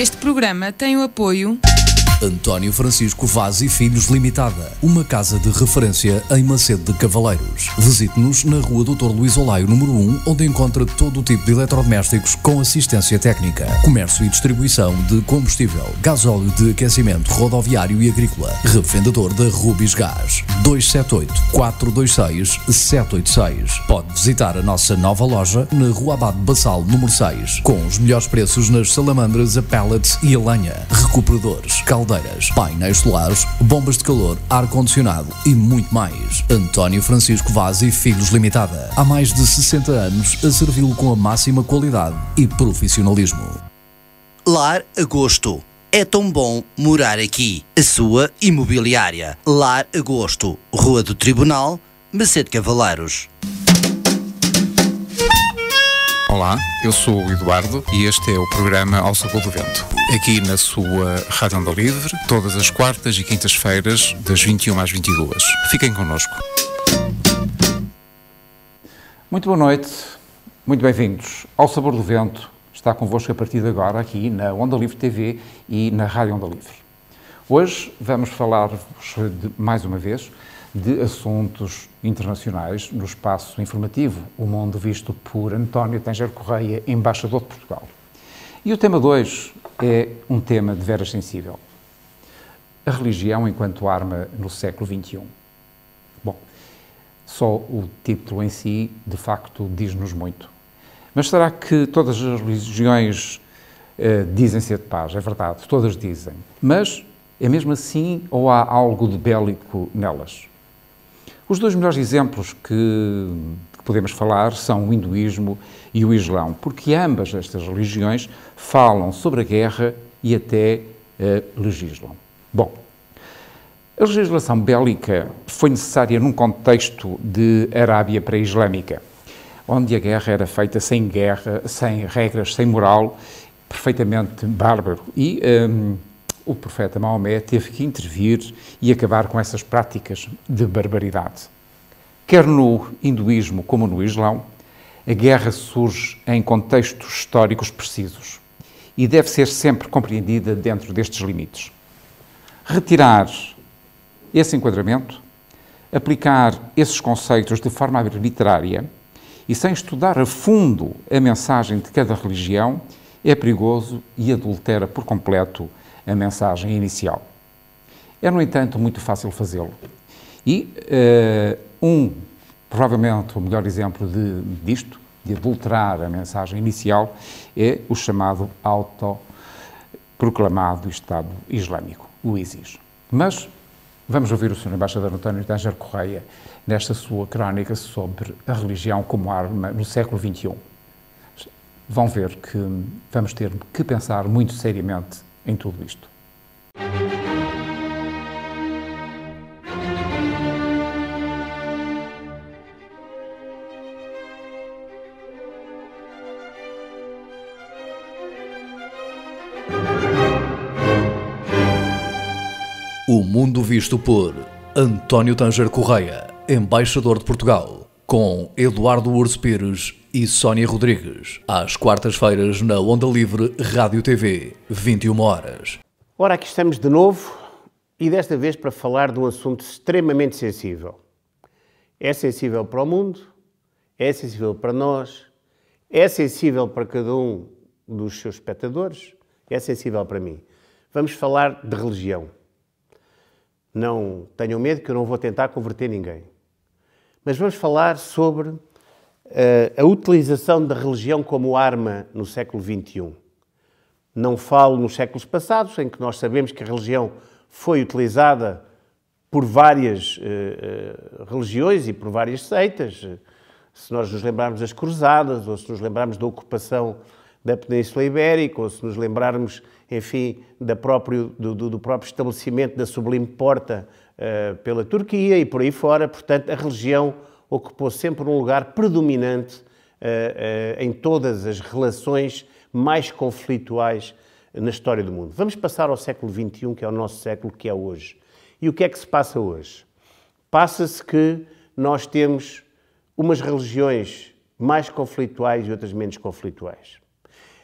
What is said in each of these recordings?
Este programa tem o apoio. António Francisco Vaz e Filhos Limitada, uma casa de referência em Macedo de Cavaleiros. Visite-nos na rua Dr. Luís Olaio, número 1, onde encontra todo o tipo de eletrodomésticos com assistência técnica, comércio e distribuição de combustível, gasóleo de aquecimento rodoviário e agrícola, revendedor da Rubis Gás, 278-426-786. Pode visitar a nossa nova loja na rua Abade Bassal, número 6, com os melhores preços nas salamandras, a pellets e a lenha, recuperadores, caldas painéis solares, bombas de calor, ar-condicionado e muito mais. António Francisco Vaz e Filhos Limitada. Há mais de 60 anos a servi-lo com a máxima qualidade e profissionalismo. Lar Agosto. É tão bom morar aqui. A sua imobiliária. Lar Agosto. Rua do Tribunal, Macedo Cavaleiros. Olá, eu sou o Eduardo e este é o programa Ao Sabor do Vento. Aqui na sua Rádio Onda Livre, todas as quartas e quintas-feiras, das 21 às 22. Fiquem connosco. Muito boa noite, muito bem-vindos ao Sabor do Vento. Está convosco a partir de agora, aqui na Onda Livre TV e na Rádio Onda Livre. Hoje vamos falar-vos mais uma vez de assuntos internacionais no espaço informativo, o mundo visto por António Tanger Correia, embaixador de Portugal. E o tema 2 é um tema de veras sensível. A religião enquanto arma no século XXI. Bom, só o título em si, de facto, diz-nos muito. Mas será que todas as religiões eh, dizem ser de paz? É verdade, todas dizem. Mas é mesmo assim ou há algo de bélico nelas? Os dois melhores exemplos que, que podemos falar são o hinduísmo e o islão, porque ambas estas religiões falam sobre a guerra e até eh, legislam. Bom, a legislação bélica foi necessária num contexto de Arábia pré-islâmica, onde a guerra era feita sem guerra, sem regras, sem moral, perfeitamente bárbaro. E ehm, o profeta Maomé teve que intervir e acabar com essas práticas de barbaridade. Quer no hinduísmo como no islão, a guerra surge em contextos históricos precisos e deve ser sempre compreendida dentro destes limites. Retirar esse enquadramento, aplicar esses conceitos de forma arbitrária e sem estudar a fundo a mensagem de cada religião é perigoso e adultera por completo a mensagem inicial. É, no entanto, muito fácil fazê-lo. E uh, um, provavelmente, o melhor exemplo de, disto, de adulterar a mensagem inicial, é o chamado autoproclamado Estado Islâmico, o ISIS. Mas vamos ouvir o Sr. Embaixador António Tanger Correia nesta sua crónica sobre a religião como arma no século XXI. Vão ver que vamos ter que pensar muito seriamente em tudo isto. O Mundo Visto por António Tanger Correia, embaixador de Portugal, com Eduardo Urso Pires e Sónia Rodrigues, às quartas-feiras na Onda Livre Rádio TV, 21 horas. Ora, aqui estamos de novo e desta vez para falar de um assunto extremamente sensível. É sensível para o mundo, é sensível para nós, é sensível para cada um dos seus espectadores, é sensível para mim. Vamos falar de religião. Não tenham medo que eu não vou tentar converter ninguém. Mas vamos falar sobre eh, a utilização da religião como arma no século XXI. Não falo nos séculos passados, em que nós sabemos que a religião foi utilizada por várias eh, eh, religiões e por várias seitas. Se nós nos lembrarmos das cruzadas, ou se nos lembrarmos da ocupação da Península Ibérica, ou se nos lembrarmos, enfim, da próprio, do, do próprio estabelecimento da Sublime Porta pela Turquia e por aí fora. Portanto, a religião ocupou sempre um lugar predominante eh, eh, em todas as relações mais conflituais na história do mundo. Vamos passar ao século XXI, que é o nosso século, que é hoje. E o que é que se passa hoje? Passa-se que nós temos umas religiões mais conflituais e outras menos conflituais.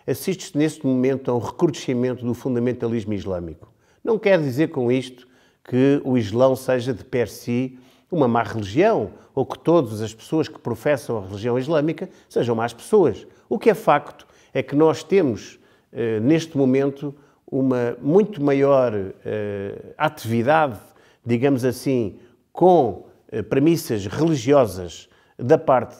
Assiste-se neste momento a um recrudescimento do fundamentalismo islâmico. Não quer dizer com isto que o Islão seja de per si uma má religião ou que todas as pessoas que professam a religião islâmica sejam más pessoas. O que é facto é que nós temos, eh, neste momento, uma muito maior eh, atividade, digamos assim, com eh, premissas religiosas da parte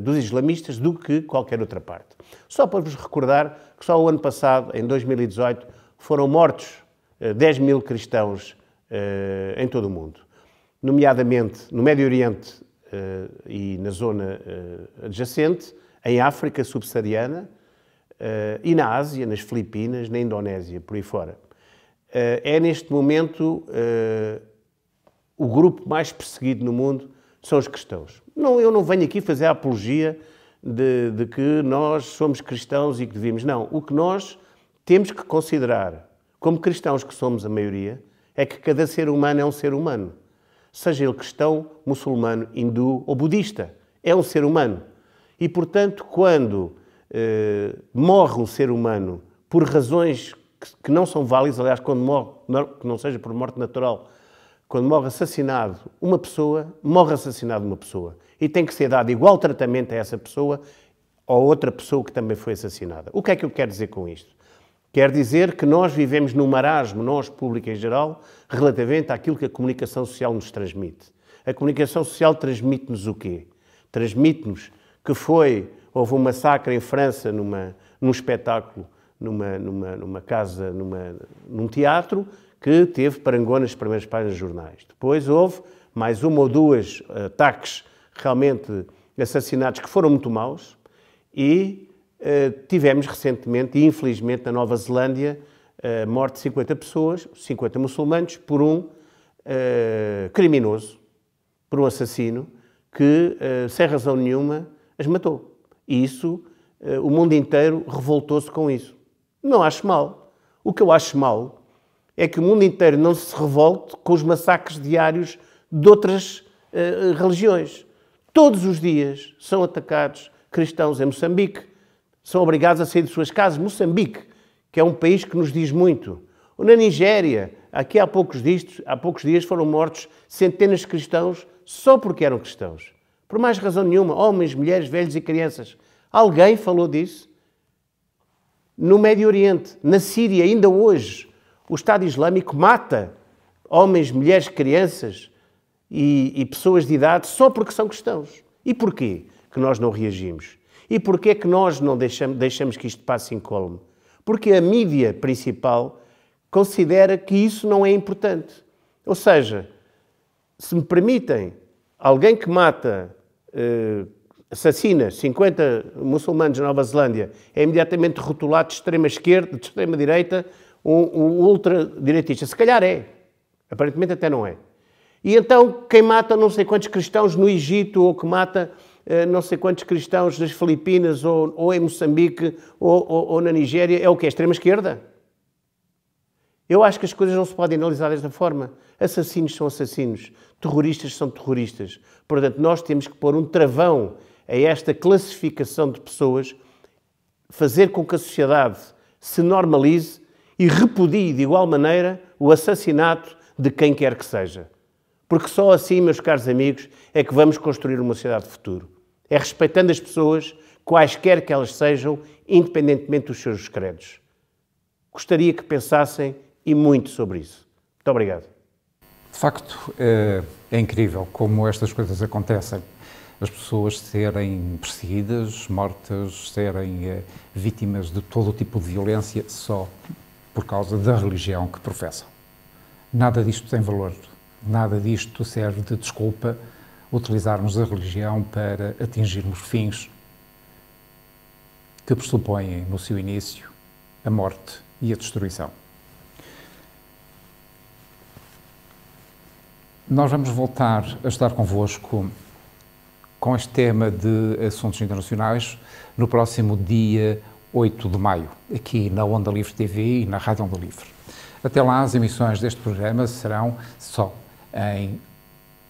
dos islamistas do que qualquer outra parte. Só para vos recordar que só o ano passado, em 2018, foram mortos 10 mil cristãos em todo o mundo nomeadamente no Médio Oriente eh, e na zona eh, adjacente, em África subsaariana eh, e na Ásia, nas Filipinas, na Indonésia, por aí fora. É neste momento o grupo mais perseguido no mundo são os cristãos. Não, eu não venho aqui fazer a apologia de, de que nós somos cristãos e que devemos. Não. O que nós temos que considerar, como cristãos que somos a maioria, é que cada ser humano é um ser humano seja ele cristão, muçulmano, hindu ou budista. É um ser humano. E, portanto, quando eh, morre um ser humano por razões que, que não são válidas, aliás, quando morre, que não seja por morte natural, quando morre assassinado uma pessoa, morre assassinado uma pessoa. E tem que ser dado igual tratamento a essa pessoa ou outra pessoa que também foi assassinada. O que é que eu quero dizer com isto? Quer dizer que nós vivemos num marasmo, nós, público em geral, relativamente àquilo que a comunicação social nos transmite. A comunicação social transmite-nos o quê? Transmite-nos que foi, houve um massacre em França numa, num espetáculo, numa, numa, numa casa, numa, num teatro, que teve parangonas nas primeiras páginas dos jornais. Depois houve mais uma ou duas eh, ataques, realmente assassinatos, que foram muito maus, e eh, tivemos recentemente, e infelizmente na Nova Zelândia, a eh, morte de 50 pessoas, 50 muçulmanos, por um eh, criminoso, por um assassino, que sem razão nenhuma as matou. E isso, o mundo inteiro revoltou-se com isso. Não acho mal. O que eu acho mal é que o mundo inteiro não se revolte com os massacres diários de outras religiões. Todos os dias são atacados cristãos em Moçambique, são obrigados a sair de suas casas. Moçambique, que é um país que nos diz muito. Ou na Nigéria, aqui há poucos, dias, há poucos dias foram mortos centenas de cristãos só porque eram cristãos. Por mais razão nenhuma, homens, mulheres, velhos e crianças. Alguém falou disso? No Médio Oriente, na Síria, ainda hoje, o Estado Islâmico mata homens, mulheres, crianças e, e pessoas de idade só porque são cristãos. E porquê? que nós não reagimos? E porquê é que nós não deixamos, deixamos que isto passe incólume? Porque a mídia principal considera que isso não é importante. Ou seja, se me permitem, alguém que mata, eh, assassina 50 muçulmanos na Nova Zelândia é imediatamente rotulado de extrema esquerda, de extrema direita, um, um ultradireitista. Se calhar é. Aparentemente até não é. E então quem mata não sei quantos cristãos no Egito ou que mata eh, não sei quantos cristãos nas Filipinas ou, ou em Moçambique ou, ou, ou na Nigéria, é o que? É extrema-esquerda? Eu acho que as coisas não se podem analisar desta forma. Assassinos são assassinos, terroristas são terroristas. Portanto, nós temos que pôr um travão a esta classificação de pessoas, fazer com que a sociedade se normalize e repudie de igual maneira o assassinato de quem quer que seja. Porque só assim, meus caros amigos, é que vamos construir uma sociedade de futuro. É respeitando as pessoas, quaisquer que elas sejam, independentemente dos seus credos. Gostaria que pensassem e muito sobre isso. Muito obrigado. De facto, é, é incrível como estas coisas acontecem as pessoas serem perseguidas, mortas, serem é, vítimas de todo o tipo de violência só por causa da religião que professam. Nada disto tem valor Nada disto serve de desculpa utilizarmos a religião para atingirmos fins que pressupõem, no seu início, a morte e a destruição. Nós vamos voltar a estar convosco com este tema de assuntos internacionais no próximo dia 8 de maio, aqui na Onda Livre TV e na Rádio Onda Livre. Até lá, as emissões deste programa serão só em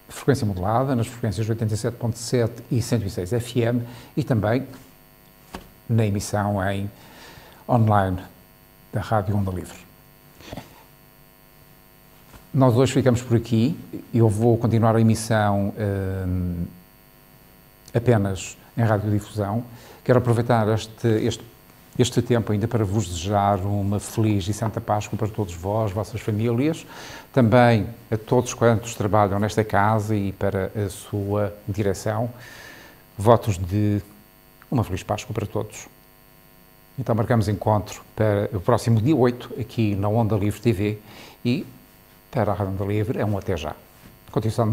frequência modulada, nas frequências 87.7 e 106 FM e também na emissão em online da Rádio Onda Livre. Nós hoje ficamos por aqui. Eu vou continuar a emissão hum, apenas em radiodifusão. Quero aproveitar este, este este tempo ainda para vos desejar uma feliz e santa Páscoa para todos vós, vossas famílias, também a todos quantos trabalham nesta casa e para a sua direção. Votos de uma feliz Páscoa para todos. Então marcamos encontro para o próximo dia 8 aqui na Onda Livre TV e para a Rádio Onda Livre é um até já. Continuação